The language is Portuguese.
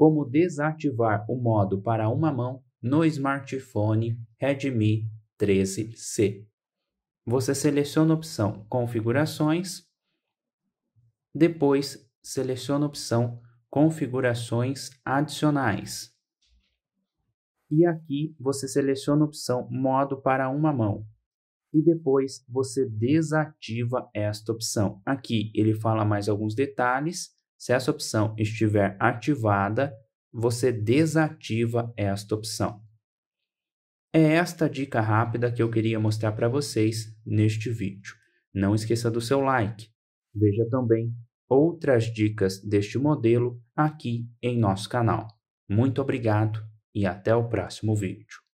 como desativar o modo para uma mão no smartphone Redmi 13C. Você seleciona a opção Configurações, depois seleciona a opção Configurações adicionais. E aqui você seleciona a opção Modo para uma mão. E depois você desativa esta opção. Aqui ele fala mais alguns detalhes se essa opção estiver ativada, você desativa esta opção. É esta dica rápida que eu queria mostrar para vocês neste vídeo. Não esqueça do seu like. Veja também outras dicas deste modelo aqui em nosso canal. Muito obrigado e até o próximo vídeo.